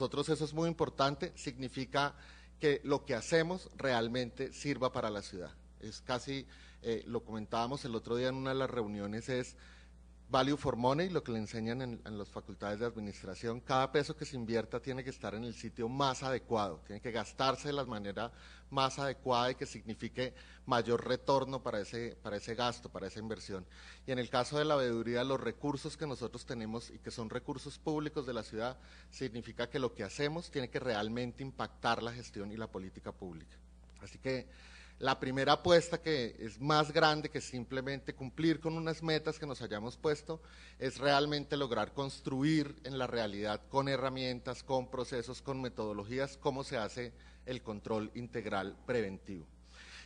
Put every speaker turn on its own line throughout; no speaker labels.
nosotros eso es muy importante, significa que lo que hacemos realmente sirva para la ciudad. Es casi, eh, lo comentábamos el otro día en una de las reuniones, es value for money, lo que le enseñan en, en, las facultades de administración. Cada peso que se invierta tiene que estar en el sitio más adecuado, tiene que gastarse de la manera más adecuada y que signifique mayor retorno para ese, para ese gasto, para esa inversión. Y en el caso de la veeduría, los recursos que nosotros tenemos y que son recursos públicos de la ciudad, significa que lo que hacemos tiene que realmente impactar la gestión y la política pública. Así que la primera apuesta que es más grande que simplemente cumplir con unas metas que nos hayamos puesto es realmente lograr construir en la realidad con herramientas, con procesos, con metodologías, cómo se hace el control integral preventivo.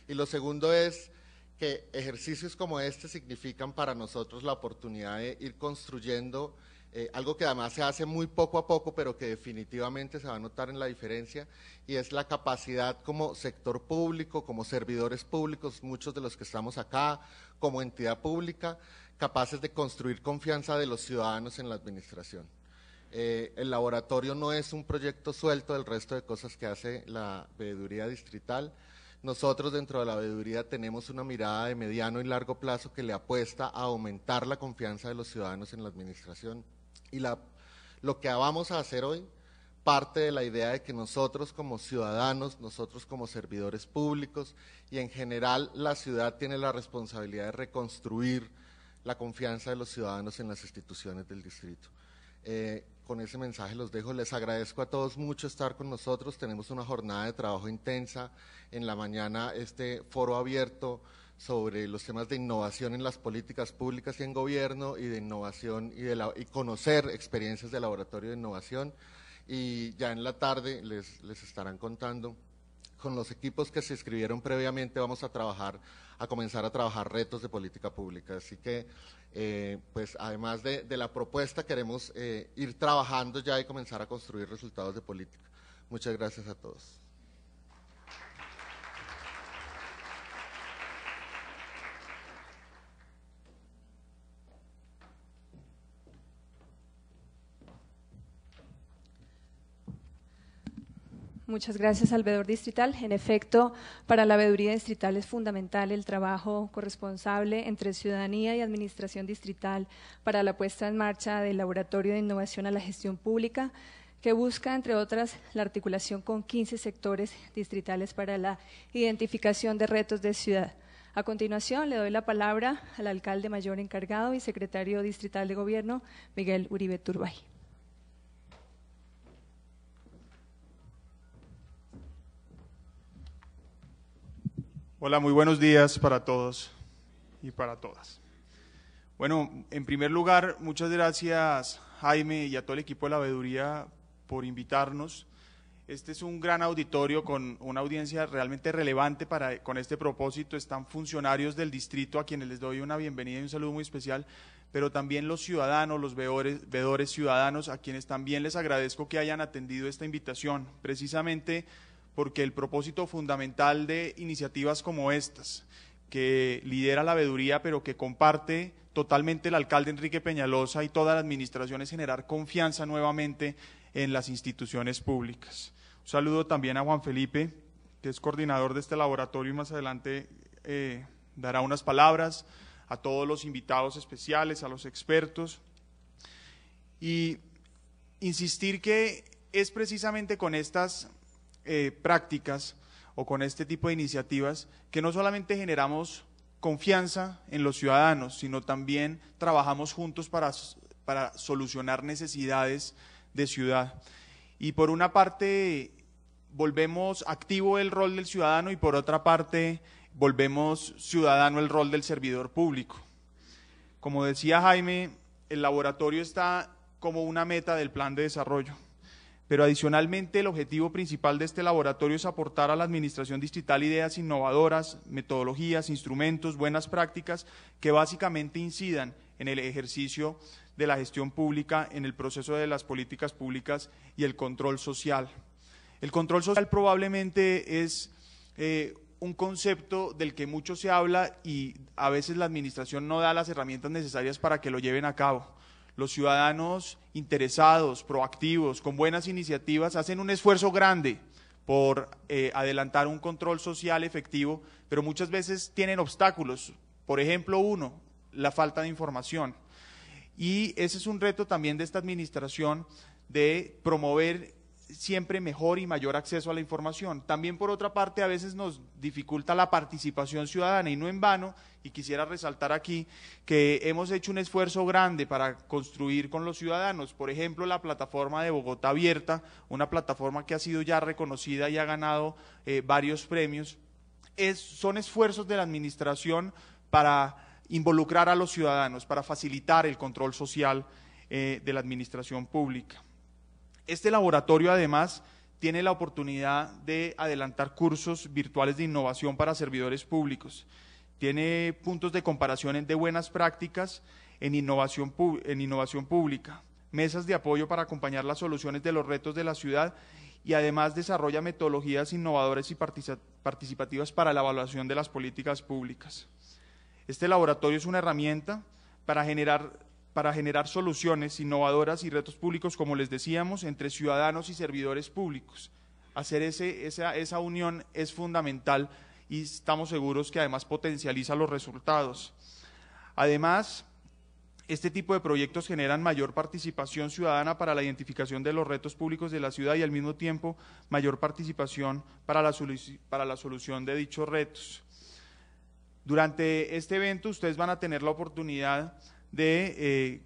Y lo segundo es que ejercicios como este significan para nosotros la oportunidad de ir construyendo eh, algo que además se hace muy poco a poco, pero que definitivamente se va a notar en la diferencia, y es la capacidad como sector público, como servidores públicos, muchos de los que estamos acá, como entidad pública, capaces de construir confianza de los ciudadanos en la administración. Eh, el laboratorio no es un proyecto suelto del resto de cosas que hace la veeduría distrital, nosotros dentro de la veeduría tenemos una mirada de mediano y largo plazo que le apuesta a aumentar la confianza de los ciudadanos en la administración. Y la, lo que vamos a hacer hoy parte de la idea de que nosotros como ciudadanos, nosotros como servidores públicos y en general la ciudad tiene la responsabilidad de reconstruir la confianza de los ciudadanos en las instituciones del distrito. Eh, con ese mensaje los dejo. Les agradezco a todos mucho estar con nosotros. Tenemos una jornada de trabajo intensa. En la mañana este foro abierto sobre los temas de innovación en las políticas públicas y en gobierno y de innovación y, conocer experiencias de laboratorio de innovación. Y ya en la tarde les, les estarán contando con los equipos que se inscribieron previamente vamos a trabajar, a comenzar a trabajar retos de política pública. Así que eh, pues además de, la propuesta queremos eh, ir trabajando ya y comenzar a construir resultados de política. Muchas gracias a todos.
Muchas gracias Alvedor distrital. En efecto, para la veeduría distrital es fundamental el trabajo corresponsable entre ciudadanía y administración distrital para la puesta en marcha del Laboratorio de Innovación a la Gestión Pública, que busca, entre otras, la articulación con 15 sectores distritales para la identificación de retos de ciudad. A continuación, le doy la palabra al alcalde mayor encargado y secretario distrital de Gobierno, Miguel Uribe Turbay.
Hola, muy buenos días para todos y para todas. Bueno, en primer lugar, muchas gracias Jaime y a todo el equipo de la veeduría por invitarnos. Este es un gran auditorio con una audiencia realmente relevante para con este propósito. Están funcionarios del distrito a quienes les doy una bienvenida y un saludo muy especial, pero también los ciudadanos, los veedores, ciudadanos a quienes también les agradezco que hayan atendido esta invitación. Precisamente porque el propósito fundamental de iniciativas como estas, que lidera la veeduría, pero que comparte totalmente el alcalde Enrique Peñalosa y toda la administración, es generar confianza nuevamente en las instituciones públicas. saludo también a Juan Felipe, que es coordinador de este laboratorio y más adelante eh, dará unas palabras, a todos los invitados especiales, a los expertos, y insistir que es precisamente con estas eh, prácticas o con este tipo de iniciativas que no solamente generamos confianza en los ciudadanos, sino también trabajamos juntos para, para solucionar necesidades de ciudad. Y por una parte volvemos activo el rol del ciudadano y por otra parte volvemos ciudadano el rol del servidor público. Como decía Jaime, el laboratorio está como una meta del plan de desarrollo pero adicionalmente el objetivo principal de este laboratorio es aportar a la Administración Distrital ideas innovadoras, metodologías, instrumentos, buenas prácticas que básicamente incidan en el ejercicio de la gestión pública, en el proceso de las políticas públicas y el control social. El control social probablemente es eh, un concepto del que mucho se habla y a veces la Administración no da las herramientas necesarias para que lo lleven a cabo los ciudadanos interesados, proactivos, con buenas iniciativas, hacen un esfuerzo grande por eh, adelantar un control social efectivo, pero muchas veces tienen obstáculos. Por ejemplo, uno, la falta de información. Y ese es un reto también de esta administración de promover siempre mejor y mayor acceso a la información. También, por otra parte, a veces nos dificulta la participación ciudadana y no en vano, y quisiera resaltar aquí que hemos hecho un esfuerzo grande para construir con los ciudadanos, por ejemplo, la plataforma de Bogotá Abierta, una plataforma que ha sido ya reconocida y ha ganado eh, varios premios. son esfuerzos de la Administración para involucrar a los ciudadanos, para facilitar el control social eh, de la Administración pública. Este laboratorio además tiene la oportunidad de adelantar cursos virtuales de innovación para servidores públicos. Tiene puntos de comparación de buenas prácticas en innovación, en innovación pública, mesas de apoyo para acompañar las soluciones de los retos de la ciudad y además desarrolla metodologías innovadoras y participativas para la evaluación de las políticas públicas. Este laboratorio es una herramienta para generar para generar soluciones innovadoras y retos públicos, como les decíamos, entre ciudadanos y servidores públicos. Hacer esa, unión es fundamental y estamos seguros que además potencializa los resultados. Además, este tipo de proyectos generan mayor participación ciudadana para la identificación de los retos públicos de la ciudad y al mismo tiempo mayor participación para la, para la solución de dichos retos. Durante este evento ustedes van a tener la oportunidad de eh,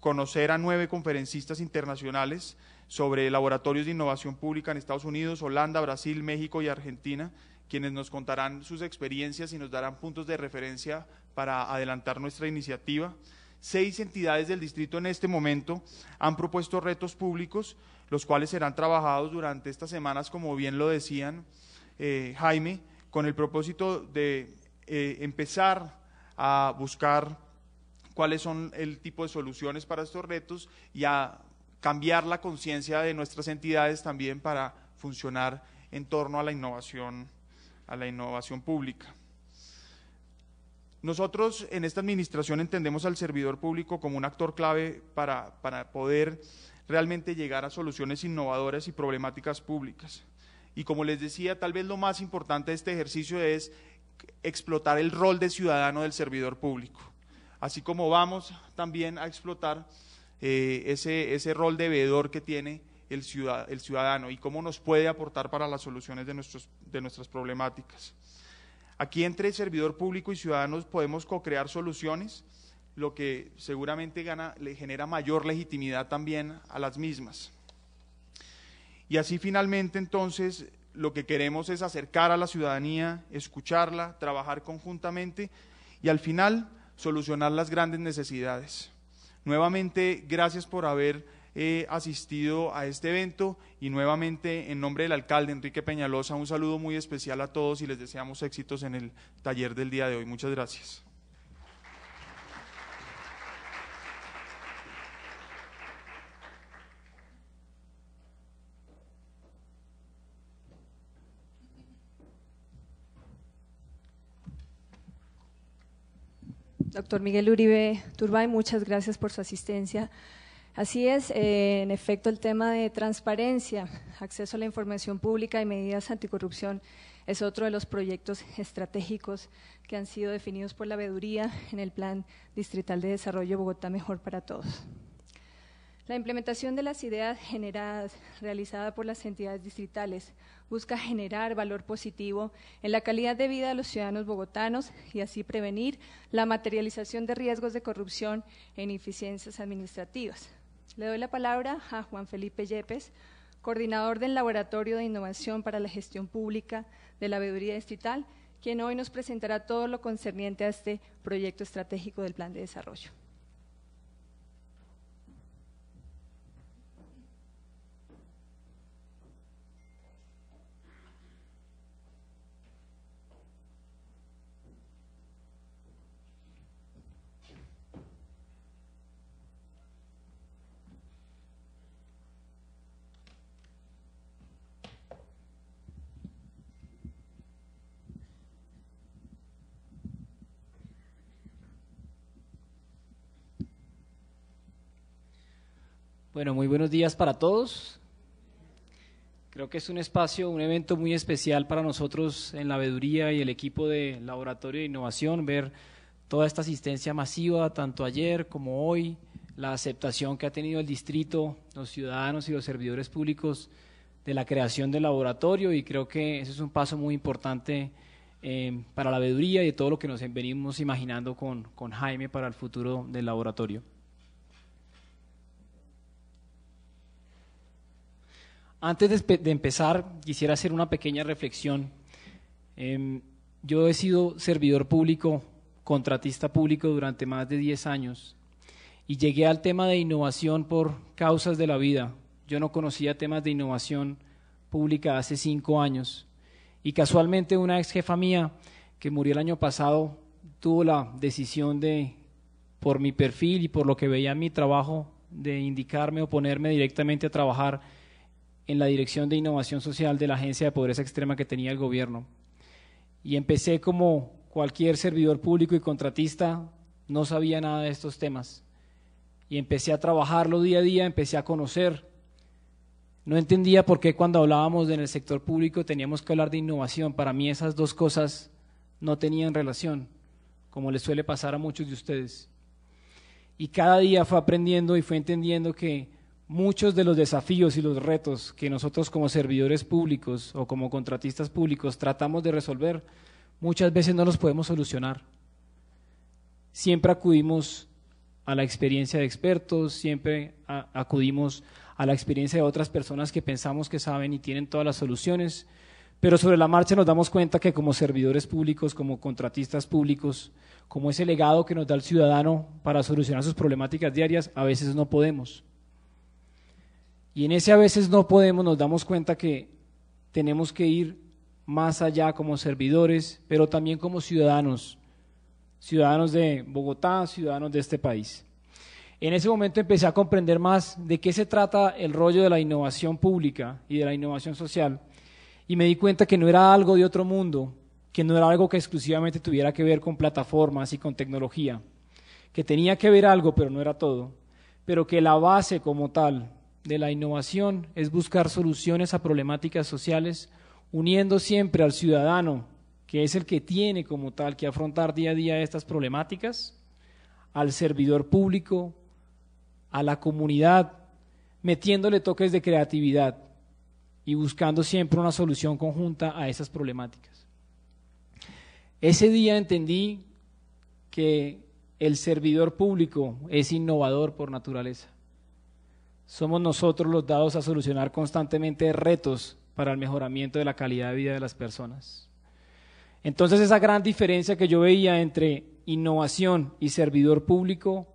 conocer a nueve conferencistas internacionales sobre laboratorios de innovación pública en Estados Unidos, Holanda, Brasil, México y Argentina, quienes nos contarán sus experiencias y nos darán puntos de referencia para adelantar nuestra iniciativa. Seis entidades del distrito en este momento han propuesto retos públicos, los cuales serán trabajados durante estas semanas, como bien lo decían eh, Jaime, con el propósito de eh, empezar a buscar cuáles son el tipo de soluciones para estos retos y a cambiar la conciencia de nuestras entidades también para funcionar en torno a la innovación, a la innovación pública. Nosotros en esta administración entendemos al servidor público como un actor clave para, para, poder realmente llegar a soluciones innovadoras y problemáticas públicas. Y como les decía, tal vez lo más importante de este ejercicio es explotar el rol de ciudadano del servidor público así como vamos también a explotar eh, ese, rol de veedor que tiene el, ciudad, el ciudadano y cómo nos puede aportar para las soluciones de, nuestros, de nuestras problemáticas. Aquí entre servidor público y ciudadanos podemos co-crear soluciones, lo que seguramente gana, le genera mayor legitimidad también a las mismas. Y así finalmente entonces lo que queremos es acercar a la ciudadanía, escucharla, trabajar conjuntamente y al final solucionar las grandes necesidades. Nuevamente, gracias por haber eh, asistido a este evento y nuevamente en nombre del alcalde Enrique Peñalosa un saludo muy especial a todos y les deseamos éxitos en el taller del día de hoy. Muchas gracias.
Doctor Miguel Uribe Turbay, muchas gracias por su asistencia. Así es, eh, en efecto, el tema de transparencia, acceso a la información pública y medidas anticorrupción es otro de los proyectos estratégicos que han sido definidos por la veeduría en el Plan Distrital de Desarrollo Bogotá Mejor para Todos. La implementación de las ideas generadas, realizadas por las entidades distritales, busca generar valor positivo en la calidad de vida de los ciudadanos bogotanos y así prevenir la materialización de riesgos de corrupción en ineficiencias administrativas. Le doy la palabra a Juan Felipe Yepes, coordinador del Laboratorio de Innovación para la Gestión Pública de la Veeduría Distrital, quien hoy nos presentará todo lo concerniente a este proyecto estratégico del Plan de Desarrollo.
Bueno, muy buenos días para todos. Creo que es un espacio, un evento muy especial para nosotros en la veeduría y el equipo de Laboratorio de Innovación, ver toda esta asistencia masiva, tanto ayer como hoy, la aceptación que ha tenido el distrito, los ciudadanos y los servidores públicos de la creación del laboratorio y creo que ese es un paso muy importante eh, para la veeduría y todo lo que nos venimos imaginando con Jaime para el futuro del laboratorio. Antes de, empezar, quisiera hacer una pequeña reflexión. Em, yo he sido servidor público, contratista público durante más de 10 años y llegué al tema de innovación por causas de la vida. Yo no conocía temas de innovación pública hace 5 años y casualmente una ex jefa mía que murió el año pasado tuvo la decisión de, por mi perfil y por lo que veía en mi trabajo, de indicarme o ponerme directamente a trabajar en la dirección de innovación social de la agencia de pobreza extrema que tenía el gobierno. Y empecé como cualquier servidor público y contratista, no sabía nada de estos temas. Y empecé a trabajarlo día a día, empecé a conocer. No entendía por qué cuando hablábamos en el sector público teníamos que hablar de innovación. Para mí esas dos cosas no tenían relación, como les suele pasar a muchos de ustedes. Y cada día fue aprendiendo y fue entendiendo que muchos de los desafíos y los retos que nosotros como servidores públicos o como contratistas públicos tratamos de resolver, muchas veces no los podemos solucionar. Siempre acudimos a la experiencia de expertos, siempre acudimos a la experiencia de otras personas que pensamos que saben y tienen todas las soluciones, pero sobre la marcha nos damos cuenta que como servidores públicos, como contratistas públicos, como ese legado que nos da el ciudadano para solucionar sus problemáticas diarias, a veces no podemos. Y en ese a veces no podemos, nos damos cuenta que tenemos que ir más allá como servidores, pero también como ciudadanos, ciudadanos de Bogotá, ciudadanos de este país. En ese momento empecé a comprender más de qué se trata el rollo de la innovación pública y de la innovación social, y me di cuenta que no era algo de otro mundo, que no era algo que exclusivamente tuviera que ver con plataformas y con tecnología, que tenía que ver algo, pero no era todo, pero que la base como tal de la innovación es buscar soluciones a problemáticas sociales, uniendo siempre al ciudadano, que es el que tiene como tal que afrontar día a día estas problemáticas, al servidor público, a la comunidad, metiéndole toques de creatividad y buscando siempre una solución conjunta a esas problemáticas. Ese día entendí que el servidor público es innovador por naturaleza somos nosotros los dados a solucionar constantemente retos para el mejoramiento de la calidad de vida de las personas. Entonces esa gran diferencia que yo veía entre innovación y servidor público,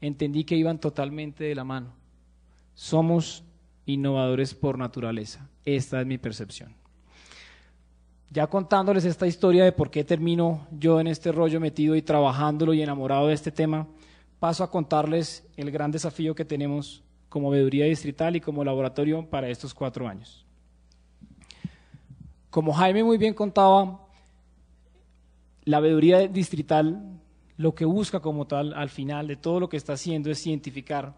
entendí que iban totalmente de la mano. Somos innovadores por naturaleza. Esta es mi percepción. Ya contándoles esta historia de por qué termino yo en este rollo metido y trabajándolo y enamorado de este tema, paso a contarles el gran desafío que tenemos como veeduría distrital y como laboratorio para estos cuatro años. Como Jaime muy bien contaba, la veeduría distrital lo que busca como tal al final de todo lo que está haciendo es identificar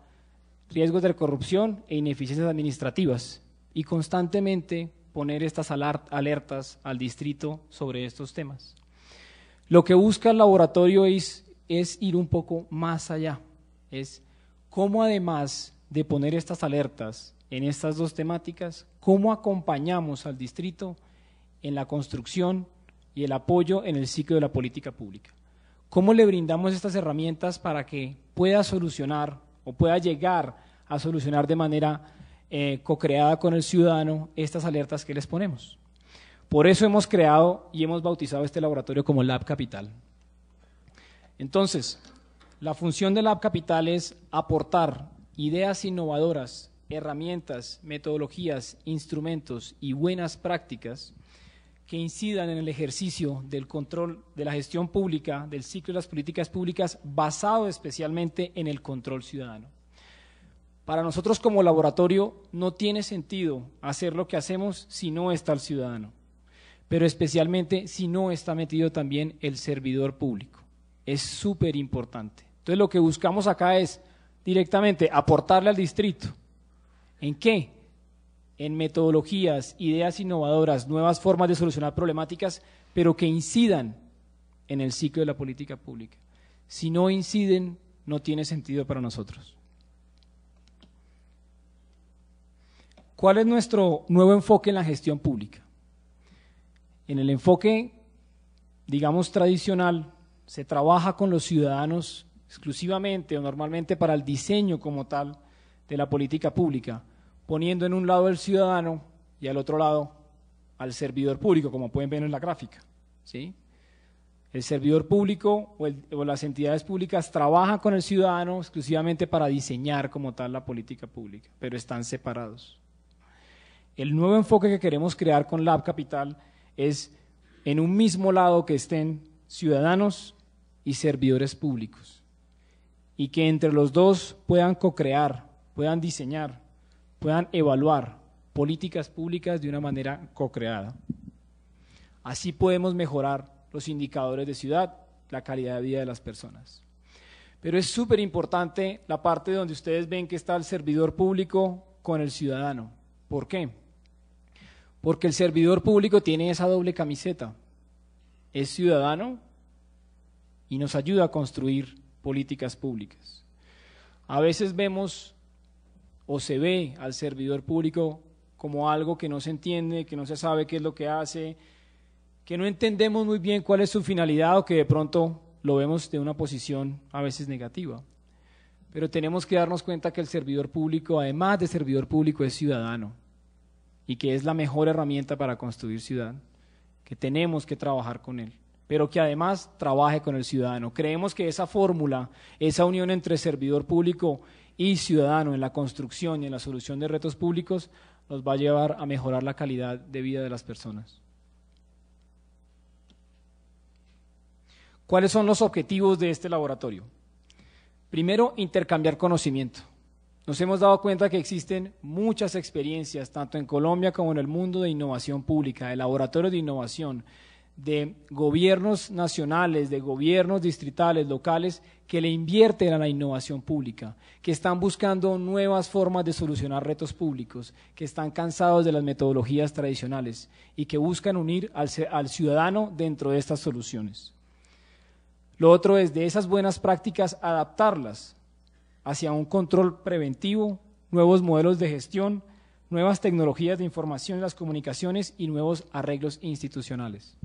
riesgos de corrupción e ineficiencias administrativas y constantemente poner estas alertas al distrito sobre estos temas. Lo que busca el laboratorio es, es ir un poco más allá, es cómo además de poner estas alertas en estas dos temáticas, cómo acompañamos al distrito en la construcción y el apoyo en el ciclo de la política pública. ¿Cómo le brindamos estas herramientas para que pueda solucionar o pueda llegar a solucionar de manera eh, co-creada con el ciudadano estas alertas que les ponemos? Por eso hemos creado y hemos bautizado este laboratorio como Lab Capital. Entonces, la función de Lab Capital es aportar ideas innovadoras, herramientas, metodologías, instrumentos y buenas prácticas que incidan en el ejercicio del control de la gestión pública, del ciclo de las políticas públicas, basado especialmente en el control ciudadano. Para nosotros como laboratorio no tiene sentido hacer lo que hacemos si no está el ciudadano, pero especialmente si no está metido también el servidor público. Es súper importante. Entonces lo que buscamos acá es directamente aportarle al distrito. ¿En qué? En metodologías, ideas innovadoras, nuevas formas de solucionar problemáticas, pero que incidan en el ciclo de la política pública. Si no inciden, no tiene sentido para nosotros. ¿Cuál es nuestro nuevo enfoque en la gestión pública? En el enfoque, digamos, tradicional, se trabaja con los ciudadanos exclusivamente o normalmente para el diseño como tal de la política pública, poniendo en un lado al ciudadano y al otro lado al servidor público, como pueden ver en la gráfica. El servidor público o, o las entidades públicas trabajan con el ciudadano exclusivamente para diseñar como tal la política pública, pero están separados. El nuevo enfoque que queremos crear con Lab Capital es en un mismo lado que estén ciudadanos y servidores públicos y que entre los dos puedan co-crear, puedan diseñar, puedan evaluar políticas públicas de una manera co-creada. Así podemos mejorar los indicadores de ciudad, la calidad de vida de las personas. Pero es súper importante la parte donde ustedes ven que está el servidor público con el ciudadano. ¿Por qué? Porque el servidor público tiene esa doble camiseta. Es ciudadano y nos ayuda a construir políticas públicas. A veces vemos o se ve al servidor público como algo que no se entiende, que no se sabe qué es lo que hace, que no entendemos muy bien cuál es su finalidad o que de pronto lo vemos de una posición a veces negativa. Pero tenemos que darnos cuenta que el servidor público, además de servidor público, es ciudadano y que es la mejor herramienta para construir ciudad, que tenemos que trabajar con él pero que además trabaje con el ciudadano. Creemos que esa fórmula, esa unión entre servidor público y ciudadano en la construcción y en la solución de retos públicos, nos va a llevar a mejorar la calidad de vida de las personas. ¿Cuáles son los objetivos de este laboratorio? Primero, intercambiar conocimiento. Nos hemos dado cuenta que existen muchas experiencias, tanto en Colombia como en el mundo, de innovación pública, de laboratorios de innovación, de gobiernos nacionales, de gobiernos distritales, locales, que le invierten a la innovación pública, que están buscando nuevas formas de solucionar retos públicos, que están cansados de las metodologías tradicionales y que buscan unir al, ciudadano dentro de estas soluciones. Lo otro es de esas buenas prácticas adaptarlas hacia un control preventivo, nuevos modelos de gestión, nuevas tecnologías de información y las comunicaciones y nuevos arreglos institucionales.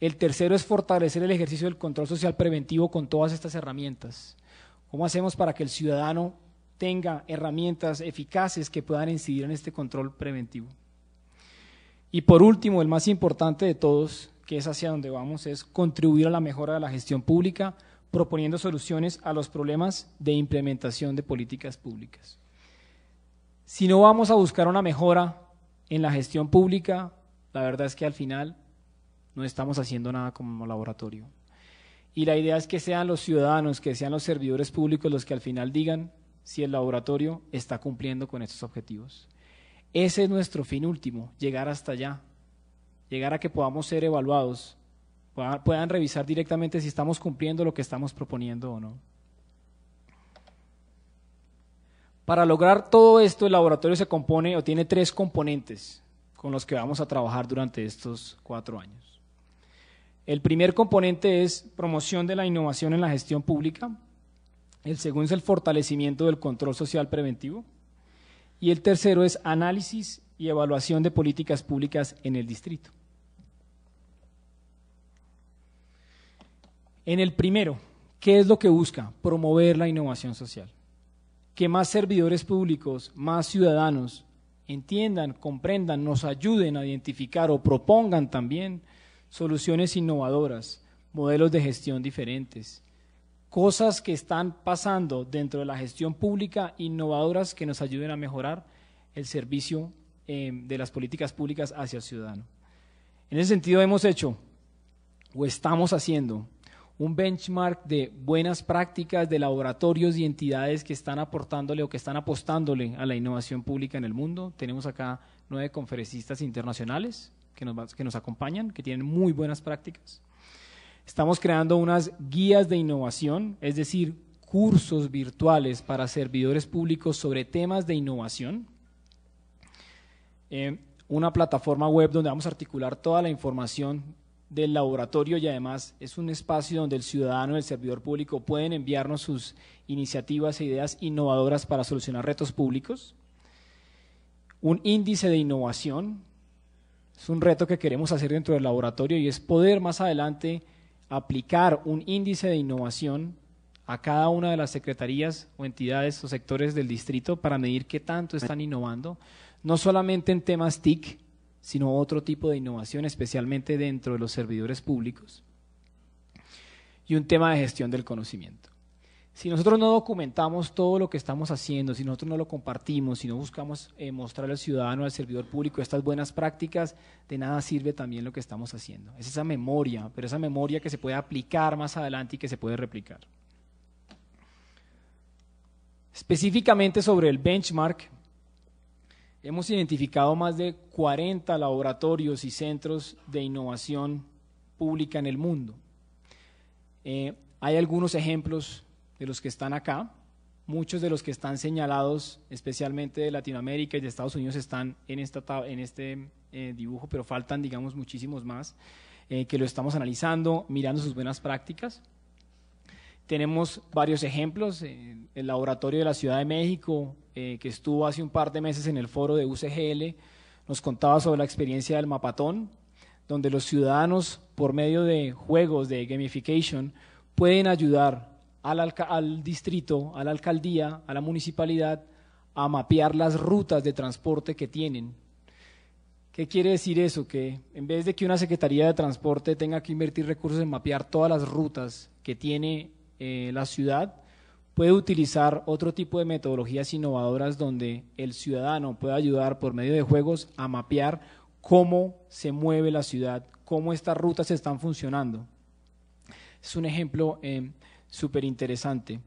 El tercero es fortalecer el ejercicio del control social preventivo con todas estas herramientas. ¿Cómo hacemos para que el ciudadano tenga herramientas eficaces que puedan incidir en este control preventivo? Y por último, el más importante de todos, que es hacia donde vamos, es contribuir a la mejora de la gestión pública, proponiendo soluciones a los problemas de implementación de políticas públicas. Si no vamos a buscar una mejora en la gestión pública, la verdad es que al final no estamos haciendo nada como laboratorio. Y la idea es que sean los ciudadanos, que sean los servidores públicos los que al final digan si el laboratorio está cumpliendo con estos objetivos. Ese es nuestro fin último, llegar hasta allá, llegar a que podamos ser evaluados, puedan, revisar directamente si estamos cumpliendo lo que estamos proponiendo o no. Para lograr todo esto, el laboratorio se compone o tiene tres componentes con los que vamos a trabajar durante estos cuatro años. El primer componente es promoción de la innovación en la gestión pública. El segundo es el fortalecimiento del control social preventivo. Y el tercero es análisis y evaluación de políticas públicas en el distrito. En el primero, ¿qué es lo que busca? Promover la innovación social. Que más servidores públicos, más ciudadanos entiendan, comprendan, nos ayuden a identificar o propongan también soluciones innovadoras, modelos de gestión diferentes, cosas que están pasando dentro de la gestión pública innovadoras que nos ayuden a mejorar el servicio em, de las políticas públicas hacia el ciudadano. En ese sentido hemos hecho o estamos haciendo un benchmark de buenas prácticas de laboratorios y entidades que están aportándole o que están apostándole a la innovación pública en el mundo. Tenemos acá nueve conferencistas internacionales que nos, que nos acompañan, que tienen muy buenas prácticas. Estamos creando unas guías de innovación, es decir, cursos virtuales para servidores públicos sobre temas de innovación. Eh, una plataforma web donde vamos a articular toda la información del laboratorio y además es un espacio donde el ciudadano y el servidor público pueden enviarnos sus iniciativas e ideas innovadoras para solucionar retos públicos. Un índice de innovación es un reto que queremos hacer dentro del laboratorio y es poder más adelante aplicar un índice de innovación a cada una de las secretarías o entidades o sectores del distrito para medir qué tanto están innovando, no solamente en temas TIC, sino otro tipo de innovación, especialmente dentro de los servidores públicos, y un tema de gestión del conocimiento si nosotros no documentamos todo lo que estamos haciendo, si nosotros no lo compartimos, si no buscamos eh, mostrar al ciudadano, al servidor público estas buenas prácticas, de nada sirve también lo que estamos haciendo. Es esa memoria, pero esa memoria que se puede aplicar más adelante y que se puede replicar. Específicamente sobre el benchmark, hemos identificado más de 40 laboratorios y centros de innovación pública en el mundo. Eh, hay algunos ejemplos de los que están acá, muchos de los que están señalados, especialmente de Latinoamérica y de Estados Unidos, están en, esta, en este eh, dibujo, pero faltan, digamos, muchísimos más, eh, que lo estamos analizando, mirando sus buenas prácticas. Tenemos varios ejemplos, eh, el laboratorio de la Ciudad de México, que estuvo hace un par de meses en el foro de UCGL, nos contaba sobre la experiencia del mapatón, donde los ciudadanos, por medio de juegos de gamification, pueden ayudar al, distrito, a la alcaldía, a la municipalidad, a mapear las rutas de transporte que tienen. ¿Qué quiere decir eso? Que en vez de que una Secretaría de Transporte tenga que invertir recursos en mapear todas las rutas que tiene eh, la ciudad, puede utilizar otro tipo de metodologías innovadoras donde el ciudadano pueda ayudar por medio de juegos a mapear cómo se mueve la ciudad, cómo estas rutas están funcionando. Es un ejemplo eh, súper interesante.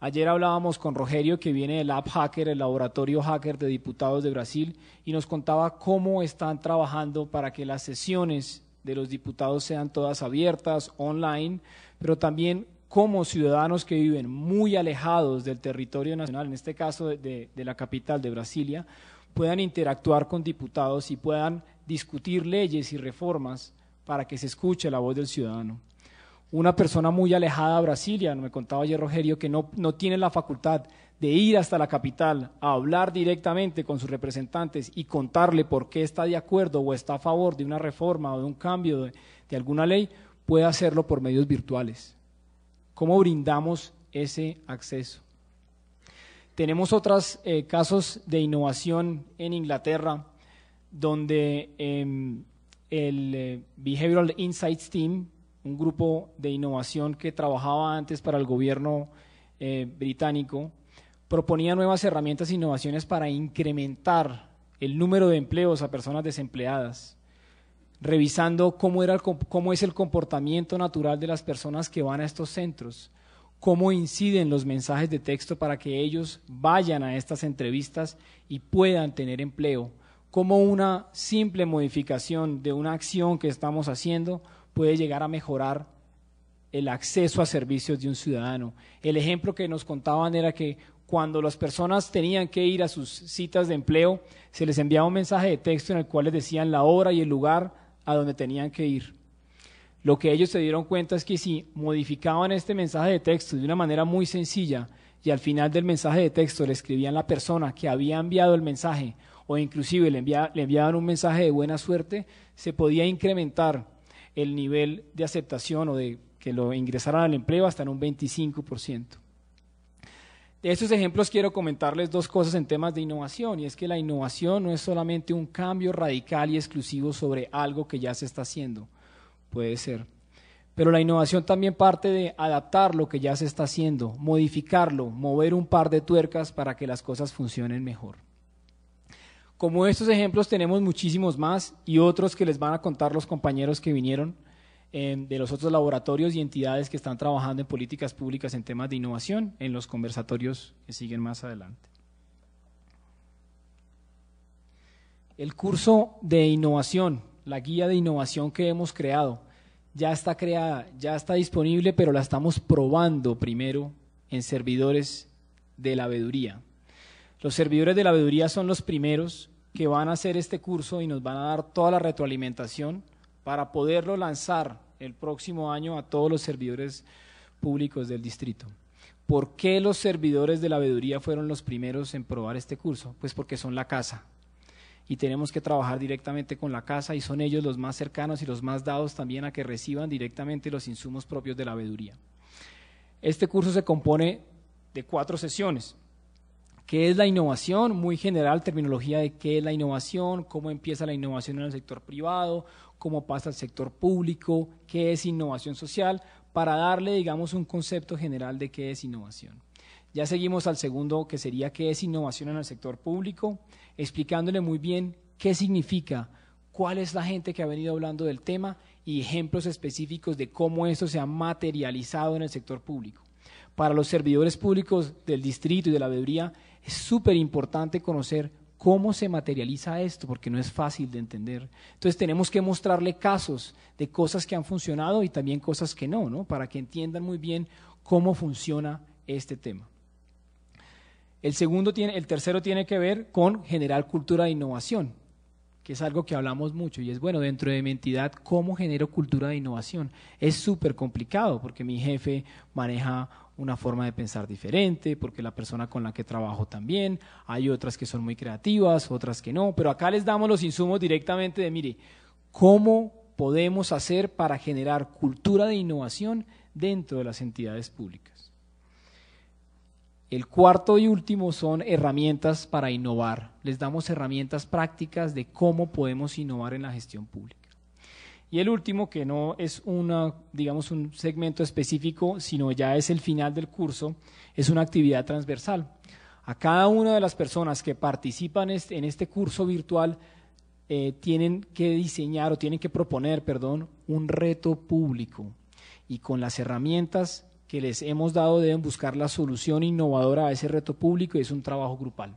Ayer hablábamos con Rogerio, que viene del App Hacker, el laboratorio hacker de diputados de Brasil, y nos contaba cómo están trabajando para que las sesiones de los diputados sean todas abiertas, online, pero también cómo ciudadanos que viven muy alejados del territorio nacional, en este caso de, la capital de Brasilia, puedan interactuar con diputados y puedan discutir leyes y reformas para que se escuche la voz del ciudadano una persona muy alejada a Brasilia, me contaba ayer Rogerio, que no, tiene la facultad de ir hasta la capital a hablar directamente con sus representantes y contarle por qué está de acuerdo o está a favor de una reforma o de un cambio de, alguna ley, puede hacerlo por medios virtuales. ¿Cómo brindamos ese acceso? Tenemos otros eh, casos de innovación en Inglaterra, donde em, el eh, Behavioral Insights Team, un grupo de innovación que trabajaba antes para el gobierno eh, británico, proponía nuevas herramientas e innovaciones para incrementar el número de empleos a personas desempleadas, revisando cómo, era cómo es el comportamiento natural de las personas que van a estos centros, cómo inciden los mensajes de texto para que ellos vayan a estas entrevistas y puedan tener empleo, cómo una simple modificación de una acción que estamos haciendo puede llegar a mejorar el acceso a servicios de un ciudadano. El ejemplo que nos contaban era que cuando las personas tenían que ir a sus citas de empleo, se les enviaba un mensaje de texto en el cual les decían la hora y el lugar a donde tenían que ir. Lo que ellos se dieron cuenta es que si modificaban este mensaje de texto de una manera muy sencilla y al final del mensaje de texto le escribían la persona que había enviado el mensaje o inclusive le, le enviaban un mensaje de buena suerte, se podía incrementar el nivel de aceptación o de que lo ingresaran al empleo hasta en un 25%. De estos ejemplos quiero comentarles dos cosas en temas de innovación, y es que la innovación no es solamente un cambio radical y exclusivo sobre algo que ya se está haciendo, puede ser. Pero la innovación también parte de adaptar lo que ya se está haciendo, modificarlo, mover un par de tuercas para que las cosas funcionen mejor. Como estos ejemplos tenemos muchísimos más y otros que les van a contar los compañeros que vinieron em, de los otros laboratorios y entidades que están trabajando en políticas públicas en temas de innovación en los conversatorios que siguen más adelante. El curso de innovación, la guía de innovación que hemos creado, ya está creada, ya está disponible, pero la estamos probando primero en servidores de la veeduría. Los servidores de la veeduría son los primeros que van a hacer este curso y nos van a dar toda la retroalimentación para poderlo lanzar el próximo año a todos los servidores públicos del distrito. ¿Por qué los servidores de la abeduría fueron los primeros en probar este curso? Pues porque son la casa y tenemos que trabajar directamente con la casa y son ellos los más cercanos y los más dados también a que reciban directamente los insumos propios de la abeduría. Este curso se compone de cuatro sesiones. ¿Qué es la innovación? Muy general, terminología de qué es la innovación, cómo empieza la innovación en el sector privado, cómo pasa al sector público, qué es innovación social, para darle, digamos, un concepto general de qué es innovación. Ya seguimos al segundo, que sería qué es innovación en el sector público, explicándole muy bien qué significa, cuál es la gente que ha venido hablando del tema y ejemplos específicos de cómo eso se ha materializado en el sector público. Para los servidores públicos del distrito y de la bebría, es súper importante conocer cómo se materializa esto, porque no es fácil de entender. Entonces tenemos que mostrarle casos de cosas que han funcionado y también cosas que no, ¿no? Para que entiendan muy bien cómo funciona este tema. El, segundo tiene, el tercero tiene que ver con generar cultura de innovación, que es algo que hablamos mucho y es bueno, dentro de mi entidad, ¿cómo genero cultura de innovación? Es súper complicado porque mi jefe maneja una forma de pensar diferente, porque la persona con la que trabajo también, hay otras que son muy creativas, otras que no, pero acá les damos los insumos directamente de, mire, ¿cómo podemos hacer para generar cultura de innovación dentro de las entidades públicas? El cuarto y último son herramientas para innovar. Les damos herramientas prácticas de cómo podemos innovar en la gestión pública. Y el último, que no es una, digamos, un segmento específico, sino ya es el final del curso, es una actividad transversal. A cada una de las personas que participan en este curso virtual eh, tienen que diseñar o tienen que proponer, perdón, un reto público. Y con las herramientas que les hemos dado deben buscar la solución innovadora a ese reto público y es un trabajo grupal.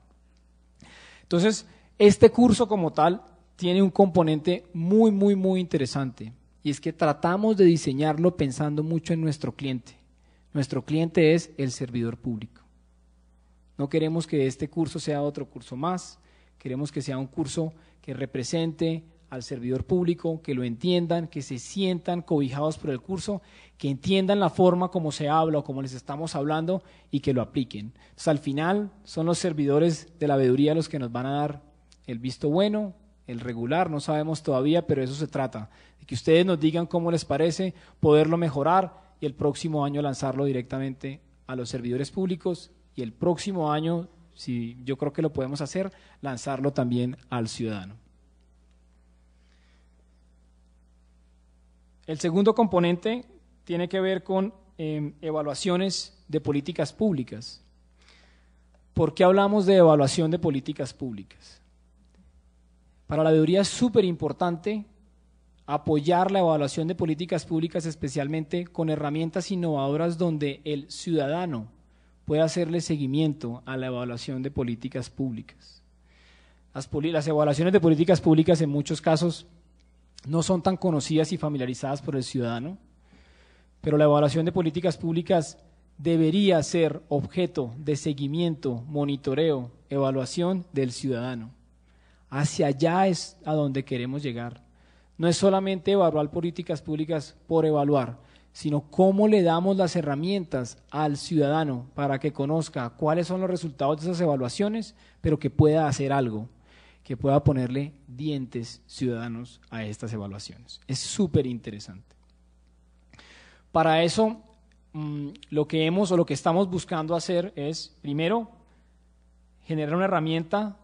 Entonces, este curso como tal tiene un componente muy, muy, muy interesante. Y es que tratamos de diseñarlo pensando mucho en nuestro cliente. Nuestro cliente es el servidor público. No queremos que este curso sea otro curso más. Queremos que sea un curso que represente al servidor público, que lo entiendan, que se sientan cobijados por el curso, que entiendan la forma como se habla o como les estamos hablando y que lo apliquen. al final son los servidores de la veeduría los que nos van a dar el visto bueno, el regular, no sabemos todavía, pero eso se trata, de que ustedes nos digan cómo les parece, poderlo mejorar y el próximo año lanzarlo directamente a los servidores públicos y el próximo año, si yo creo que lo podemos hacer, lanzarlo también al ciudadano. El segundo componente tiene que ver con em, evaluaciones de políticas públicas. ¿Por qué hablamos de evaluación de políticas públicas? Para la veeduría es súper importante apoyar la evaluación de políticas públicas, especialmente con herramientas innovadoras donde el ciudadano pueda hacerle seguimiento a la evaluación de políticas públicas. las, evaluaciones de políticas públicas en muchos casos no son tan conocidas y familiarizadas por el ciudadano, pero la evaluación de políticas públicas debería ser objeto de seguimiento, monitoreo, evaluación del ciudadano. Hacia allá es a donde queremos llegar. No es solamente evaluar políticas públicas por evaluar, sino cómo le damos las herramientas al ciudadano para que conozca cuáles son los resultados de esas evaluaciones, pero que pueda hacer algo, que pueda ponerle dientes ciudadanos a estas evaluaciones. Es súper interesante. Para eso, mm, lo que hemos o lo que estamos buscando hacer es, primero, generar una herramienta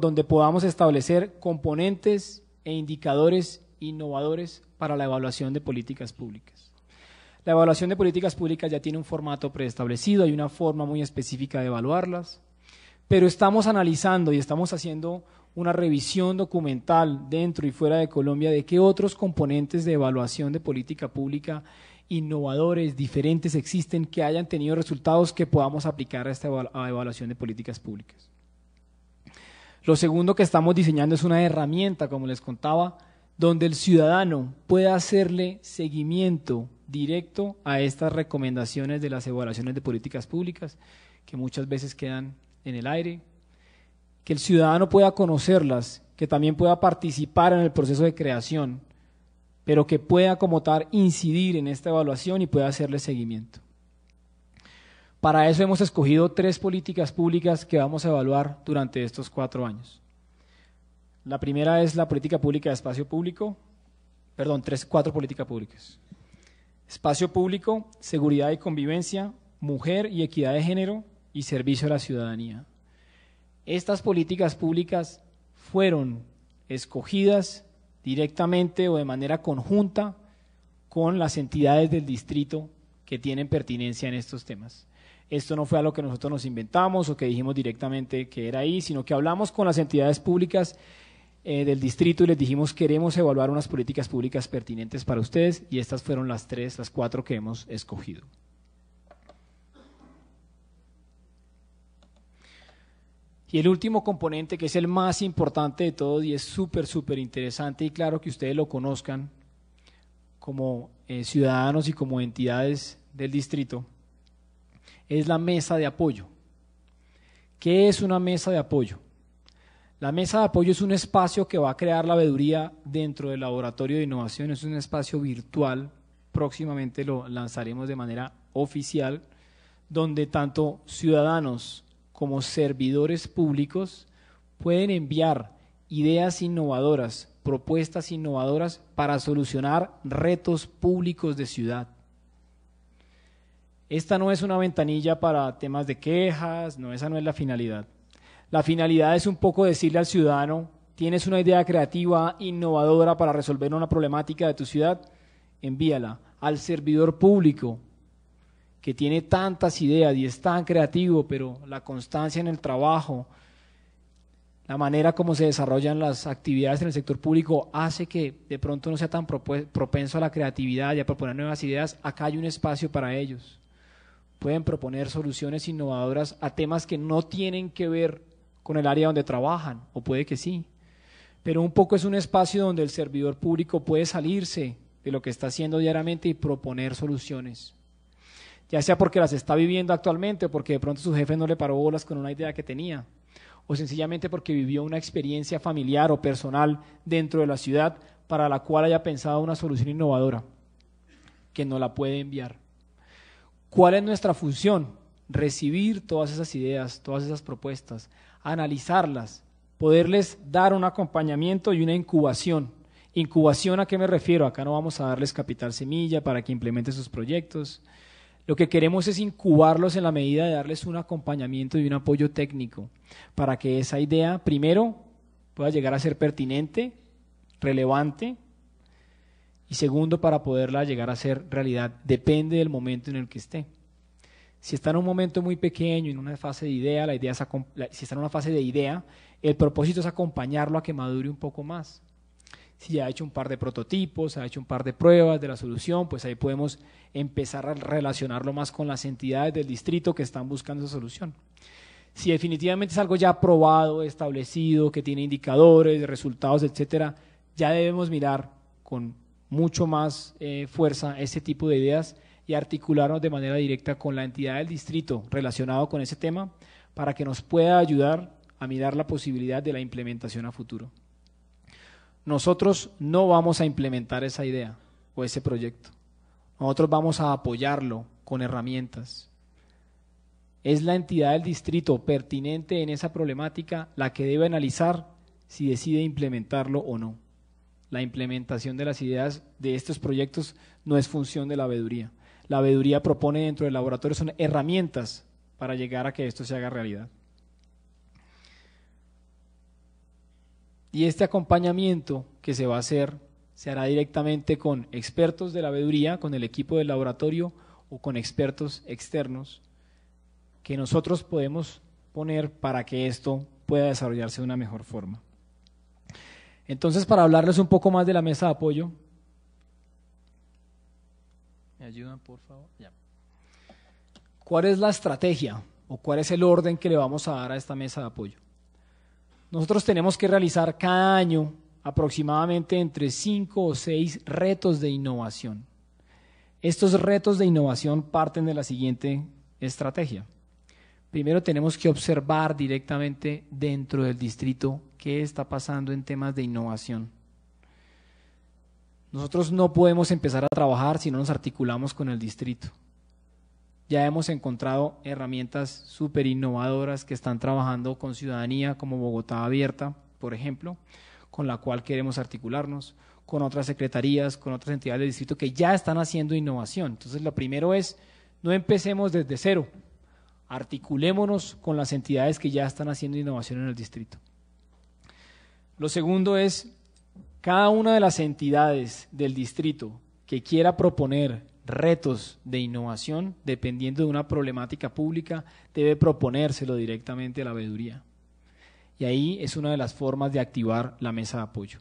donde podamos establecer componentes e indicadores innovadores para la evaluación de políticas públicas. La evaluación de políticas públicas ya tiene un formato preestablecido, hay una forma muy específica de evaluarlas, pero estamos analizando y estamos haciendo una revisión documental dentro y fuera de Colombia de qué otros componentes de evaluación de política pública innovadores, diferentes existen, que hayan tenido resultados que podamos aplicar a esta evaluación de políticas públicas. Lo segundo que estamos diseñando es una herramienta, como les contaba, donde el ciudadano pueda hacerle seguimiento directo a estas recomendaciones de las evaluaciones de políticas públicas, que muchas veces quedan en el aire, que el ciudadano pueda conocerlas, que también pueda participar en el proceso de creación, pero que pueda como tal incidir en esta evaluación y pueda hacerle seguimiento. Para eso hemos escogido tres políticas públicas que vamos a evaluar durante estos cuatro años. La primera es la política pública de espacio público, perdón, tres, cuatro políticas públicas. Espacio público, seguridad y convivencia, mujer y equidad de género y servicio a la ciudadanía. Estas políticas públicas fueron escogidas directamente o de manera conjunta con las entidades del distrito que tienen pertinencia en estos temas. Esto no fue algo que nosotros nos inventamos o que dijimos directamente que era ahí, sino que hablamos con las entidades públicas eh, del distrito y les dijimos queremos evaluar unas políticas públicas pertinentes para ustedes y estas fueron las tres, las cuatro que hemos escogido. Y el último componente, que es el más importante de todos y es súper, súper interesante y claro que ustedes lo conozcan como eh, ciudadanos y como entidades del distrito, es la mesa de apoyo. ¿Qué es una mesa de apoyo? La mesa de apoyo es un espacio que va a crear la veeduría dentro del laboratorio de innovación, es un espacio virtual, próximamente lo lanzaremos de manera oficial, donde tanto ciudadanos como servidores públicos pueden enviar ideas innovadoras, propuestas innovadoras para solucionar retos públicos de ciudad. Esta no es una ventanilla para temas de quejas, no, esa no es la finalidad. La finalidad es un poco decirle al ciudadano, tienes una idea creativa, innovadora para resolver una problemática de tu ciudad, envíala al servidor público que tiene tantas ideas y es tan creativo, pero la constancia en el trabajo, la manera como se desarrollan las actividades en el sector público hace que de pronto no sea tan propenso a la creatividad y a proponer nuevas ideas, acá hay un espacio para ellos pueden proponer soluciones innovadoras a temas que no tienen que ver con el área donde trabajan, o puede que sí. Pero un poco es un espacio donde el servidor público puede salirse de lo que está haciendo diariamente y proponer soluciones. Ya sea porque las está viviendo actualmente porque de pronto su jefe no le paró bolas con una idea que tenía, o sencillamente porque vivió una experiencia familiar o personal dentro de la ciudad para la cual haya pensado una solución innovadora que no la puede enviar. ¿Cuál es nuestra función? Recibir todas esas ideas, todas esas propuestas, analizarlas, poderles dar un acompañamiento y una incubación. Incubación a qué me refiero? Acá no vamos a darles capital semilla para que implementen sus proyectos. Lo que queremos es incubarlos en la medida de darles un acompañamiento y un apoyo técnico para que esa idea, primero, pueda llegar a ser pertinente, relevante, y segundo, para poderla llegar a ser realidad, depende del momento en el que esté. Si está en un momento muy pequeño, en una fase de idea, la idea si está en una fase de idea, el propósito es acompañarlo a que madure un poco más. Si ya ha hecho un par de prototipos, ha hecho un par de pruebas de la solución, pues ahí podemos empezar a relacionarlo más con las entidades del distrito que están buscando esa solución. Si definitivamente es algo ya probado, establecido, que tiene indicadores, resultados, etcétera, ya debemos mirar con mucho más eh, fuerza ese tipo de ideas y articularnos de manera directa con la entidad del distrito relacionado con ese tema para que nos pueda ayudar a mirar la posibilidad de la implementación a futuro. Nosotros no vamos a implementar esa idea o ese proyecto. Nosotros vamos a apoyarlo con herramientas. Es la entidad del distrito pertinente en esa problemática la que debe analizar si decide implementarlo o no. La implementación de las ideas de estos proyectos no es función de la veeduría. La veeduría propone dentro del laboratorio son herramientas para llegar a que esto se haga realidad. Y este acompañamiento que se va a hacer se hará directamente con expertos de la veeduría, con el equipo del laboratorio o con expertos externos que nosotros podemos poner para que esto pueda desarrollarse de una mejor forma. Entonces, para hablarles un poco más de la mesa de apoyo, ¿me ayudan, por favor? ¿Cuál es la estrategia o cuál es el orden que le vamos a dar a esta mesa de apoyo? Nosotros tenemos que realizar cada año aproximadamente entre cinco o seis retos de innovación. Estos retos de innovación parten de la siguiente estrategia. Primero tenemos que observar directamente dentro del distrito qué está pasando en temas de innovación. Nosotros no podemos empezar a trabajar si no nos articulamos con el distrito. Ya hemos encontrado herramientas súper innovadoras que están trabajando con ciudadanía como Bogotá Abierta, por ejemplo, con la cual queremos articularnos, con otras secretarías, con otras entidades del distrito que ya están haciendo innovación. Entonces, lo primero es, no empecemos desde cero, articulémonos con las entidades que ya están haciendo innovación en el distrito. Lo segundo es, cada una de las entidades del distrito que quiera proponer retos de innovación, dependiendo de una problemática pública, debe proponérselo directamente a la veeduría. Y ahí es una de las formas de activar la mesa de apoyo.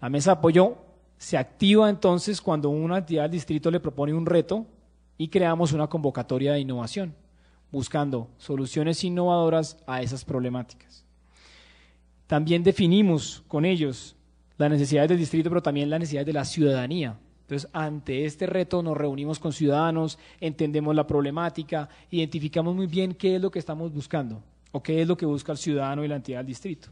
La mesa de apoyo se activa entonces cuando una entidad del distrito le propone un reto y creamos una convocatoria de innovación, buscando soluciones innovadoras a esas problemáticas. También definimos con ellos la necesidad del distrito, pero también la necesidad de la ciudadanía. Entonces, ante este reto nos reunimos con ciudadanos, entendemos la problemática, identificamos muy bien qué es lo que estamos buscando o qué es lo que busca el ciudadano y la entidad del distrito.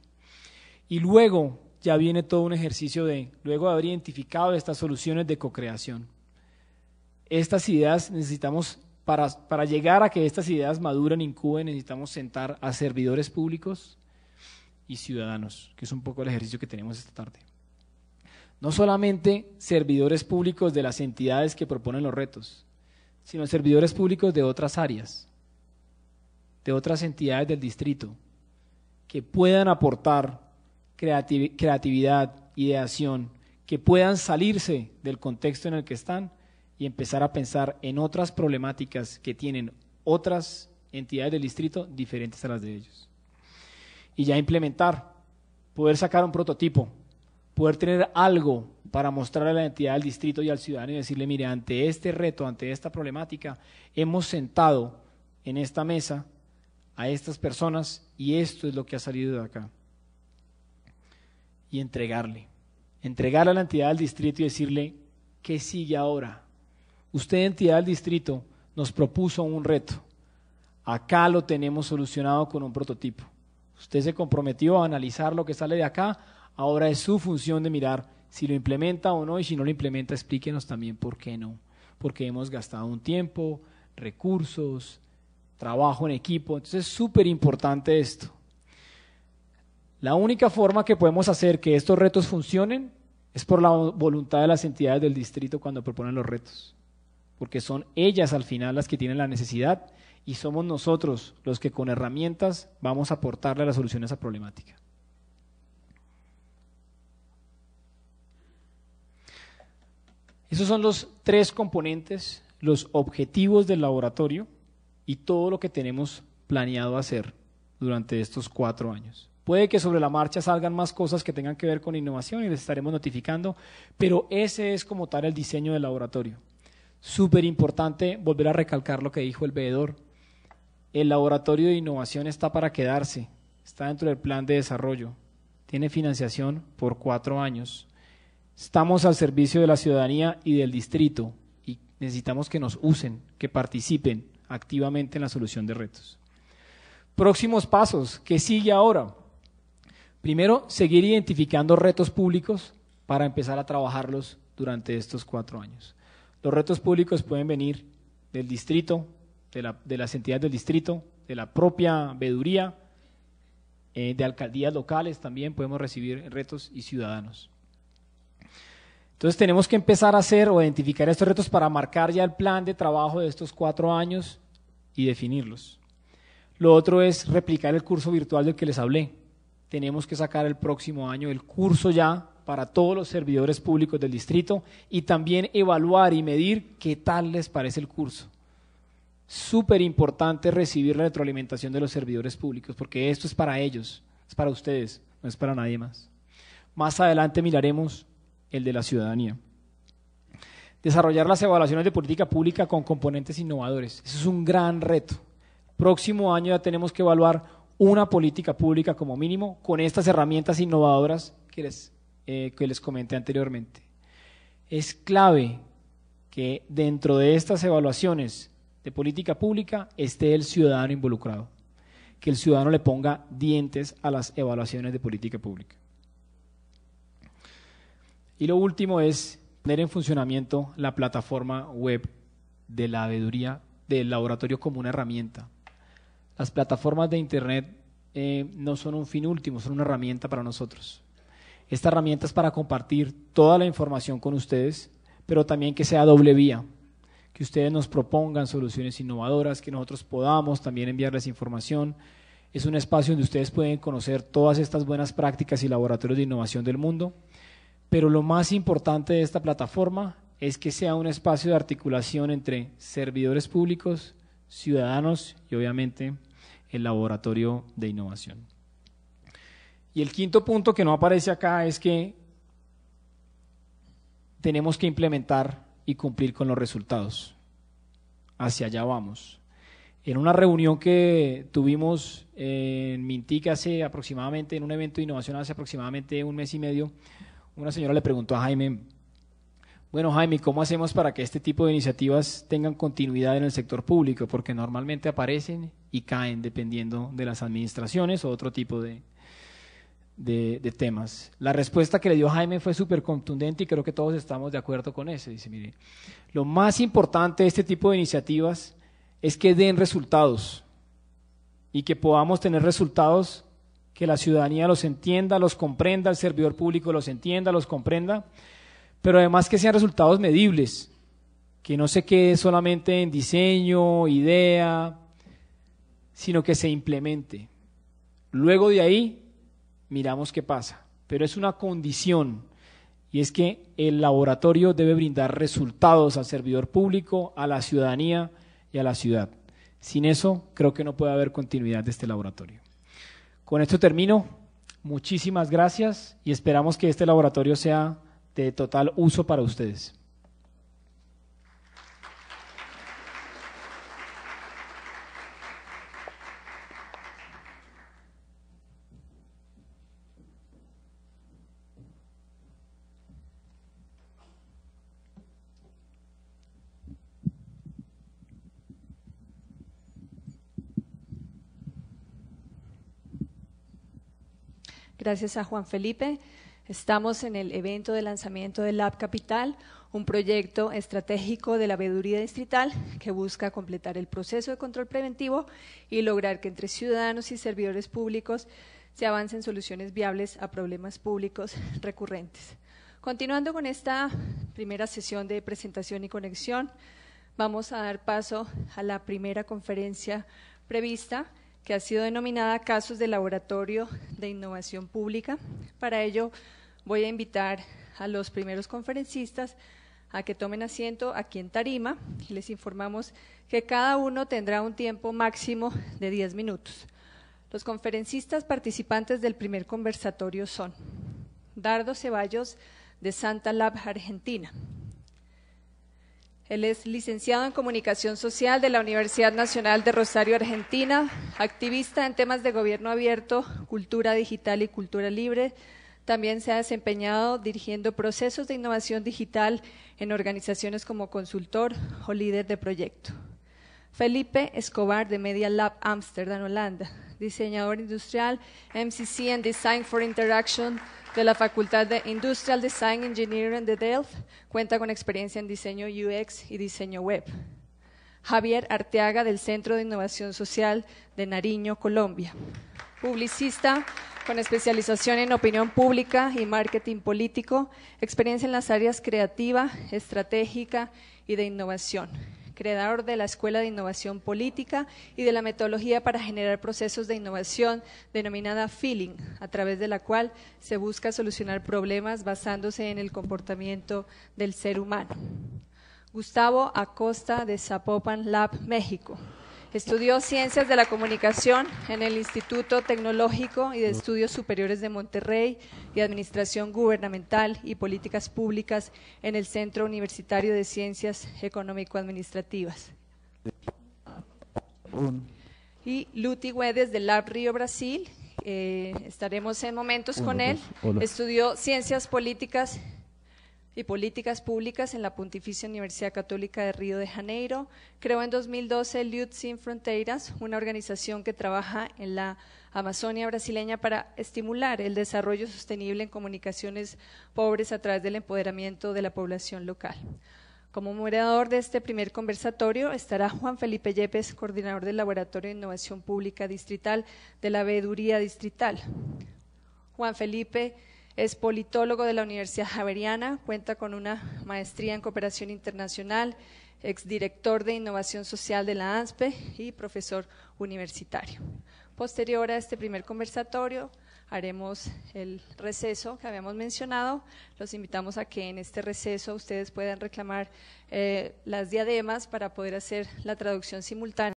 Y luego ya viene todo un ejercicio de, luego de haber identificado estas soluciones de co-creación, Estas ideas necesitamos, para, para llegar a que estas ideas maduren, incuben, necesitamos sentar a servidores públicos, y ciudadanos, que es un poco el ejercicio que tenemos esta tarde. No solamente servidores públicos de las entidades que proponen los retos, sino servidores públicos de otras áreas, de otras entidades del distrito, que puedan aportar creatividad, ideación, que puedan salirse del contexto en el que están y empezar a pensar en otras problemáticas que tienen otras entidades del distrito diferentes a las de ellos y ya implementar, poder sacar un prototipo, poder tener algo para mostrar a la entidad del distrito y al ciudadano y decirle, mire, ante este reto, ante esta problemática, hemos sentado en esta mesa a estas personas y esto es lo que ha salido de acá. Y entregarle, entregarle a la entidad del distrito y decirle, ¿qué sigue ahora? Usted, entidad del distrito, nos propuso un reto. Acá lo tenemos solucionado con un prototipo. Usted se comprometió a analizar lo que sale de acá, ahora es su función de mirar si lo implementa o no y si no lo implementa, explíquenos también por qué no. Porque hemos gastado un tiempo, recursos, trabajo en equipo, entonces es súper importante esto. La única forma que podemos hacer que estos retos funcionen es por la voluntad de las entidades del distrito cuando proponen los retos, porque son ellas al final las que tienen la necesidad y somos nosotros los que con herramientas vamos a aportarle a la solución a esa problemática. Esos son los tres componentes, los objetivos del laboratorio y todo lo que tenemos planeado hacer durante estos cuatro años. Puede que sobre la marcha salgan más cosas que tengan que ver con innovación y les estaremos notificando, pero ese es como tal el diseño del laboratorio. Súper importante volver a recalcar lo que dijo el veedor. El laboratorio de innovación está para quedarse, está dentro del plan de desarrollo, tiene financiación por cuatro años. Estamos al servicio de la ciudadanía y del distrito y necesitamos que nos usen, que participen activamente en la solución de retos. Próximos pasos, ¿qué sigue ahora? Primero, seguir identificando retos públicos para empezar a trabajarlos durante estos cuatro años. Los retos públicos pueden venir del distrito, de, las entidades del distrito, de la propia veeduría, eh, de alcaldías locales también podemos recibir retos y ciudadanos. Entonces tenemos que empezar a hacer o identificar estos retos para marcar ya el plan de trabajo de estos cuatro años y definirlos. Lo otro es replicar el curso virtual del que les hablé. Tenemos que sacar el próximo año el curso ya para todos los servidores públicos del distrito y también evaluar y medir qué tal les parece el curso súper importante recibir la retroalimentación de los servidores públicos, porque esto es para ellos, es para ustedes, no es para nadie más. Más adelante miraremos el de la ciudadanía. Desarrollar las evaluaciones de política pública con componentes innovadores. Eso es un gran reto. Próximo año ya tenemos que evaluar una política pública como mínimo con estas herramientas innovadoras que les, eh, que les comenté anteriormente. Es clave que dentro de estas evaluaciones de política pública esté el ciudadano involucrado, que el ciudadano le ponga dientes a las evaluaciones de política pública. Y lo último es poner en funcionamiento la plataforma web de la abeduría del laboratorio como una herramienta. Las plataformas de Internet eh, no son un fin último, son una herramienta para nosotros. Esta herramienta es para compartir toda la información con ustedes, pero también que sea doble vía, que ustedes nos propongan soluciones innovadoras, que nosotros podamos también enviarles información. Es un espacio donde ustedes pueden conocer todas estas buenas prácticas y laboratorios de innovación del mundo. Pero lo más importante de esta plataforma es que sea un espacio de articulación entre servidores públicos, ciudadanos y obviamente el laboratorio de innovación. Y el quinto punto que no aparece acá es que tenemos que implementar y cumplir con los resultados. Hacia allá vamos. En una reunión que tuvimos en Mintic hace aproximadamente, en un evento de innovación hace aproximadamente un mes y medio, una señora le preguntó a Jaime, bueno Jaime, ¿cómo hacemos para que este tipo de iniciativas tengan continuidad en el sector público? Porque normalmente aparecen y caen dependiendo de las administraciones o otro tipo de, de, temas. La respuesta que le dio Jaime fue súper contundente y creo que todos estamos de acuerdo con eso. Dice, mire, lo más importante de este tipo de iniciativas es que den resultados y que podamos tener resultados que la ciudadanía los entienda, los comprenda, el servidor público los entienda, los comprenda, pero además que sean resultados medibles, que no se quede solamente en diseño, idea, sino que se implemente. Luego de ahí miramos qué pasa. Pero es una condición y es que el laboratorio debe brindar resultados al servidor público, a la ciudadanía y a la ciudad. Sin eso, creo que no puede haber continuidad de este laboratorio. Con esto termino. Muchísimas gracias y esperamos que este laboratorio sea de total uso para ustedes.
Gracias a Juan Felipe. Estamos en el evento de lanzamiento del Lab Capital, un proyecto estratégico de la veeduría distrital que busca completar el proceso de control preventivo y lograr que entre ciudadanos y servidores públicos se avancen soluciones viables a problemas públicos recurrentes. Continuando con esta primera sesión de presentación y conexión, vamos a dar paso a la primera conferencia prevista que ha sido denominada Casos de Laboratorio de Innovación Pública. Para ello voy a invitar a los primeros conferencistas a que tomen asiento aquí en Tarima y les informamos que cada uno tendrá un tiempo máximo de 10 minutos. Los conferencistas participantes del primer conversatorio son Dardo Ceballos de Santa Lab, Argentina, él es licenciado en Comunicación Social de la Universidad Nacional de Rosario, Argentina, activista en temas de gobierno abierto, cultura digital y cultura libre. También se ha desempeñado dirigiendo procesos de innovación digital en organizaciones como consultor o líder de proyecto. Felipe Escobar de Media Lab Amsterdam, Holanda, diseñador industrial, MCC en Design for Interaction de la Facultad de Industrial Design Engineering de Delft. Cuenta con experiencia en diseño UX y diseño web. Javier Arteaga del Centro de Innovación Social de Nariño, Colombia. Publicista con especialización en opinión pública y marketing político, experiencia en las áreas creativa, estratégica y de innovación creador de la Escuela de Innovación Política y de la metodología para generar procesos de innovación denominada feeling, a través de la cual se busca solucionar problemas basándose en el comportamiento del ser humano. Gustavo Acosta de Zapopan Lab, México. Estudió Ciencias de la Comunicación en el Instituto Tecnológico y de Estudios Superiores de Monterrey y Administración Gubernamental y Políticas Públicas en el Centro Universitario de Ciencias Económico-Administrativas. Y Luti Güedes del Lab Río Brasil, eh, estaremos en momentos con él. Pues, Estudió Ciencias Políticas y Políticas Públicas en la Pontificia Universidad Católica de Río de Janeiro. Creó en 2012 Lutz Fronteiras, Fronteras, una organización que trabaja en la Amazonia brasileña para estimular el desarrollo sostenible en comunicaciones pobres a través del empoderamiento de la población local. Como moderador de este primer conversatorio estará Juan Felipe Yepes, coordinador del Laboratorio de Innovación Pública Distrital de la Veeduría Distrital. Juan Felipe es politólogo de la Universidad Javeriana, cuenta con una maestría en cooperación internacional, exdirector de innovación social de la ANSPE y profesor universitario. Posterior a este primer conversatorio, haremos el receso que habíamos mencionado. Los invitamos a que en este receso ustedes puedan reclamar eh, las diademas para poder hacer la traducción simultánea.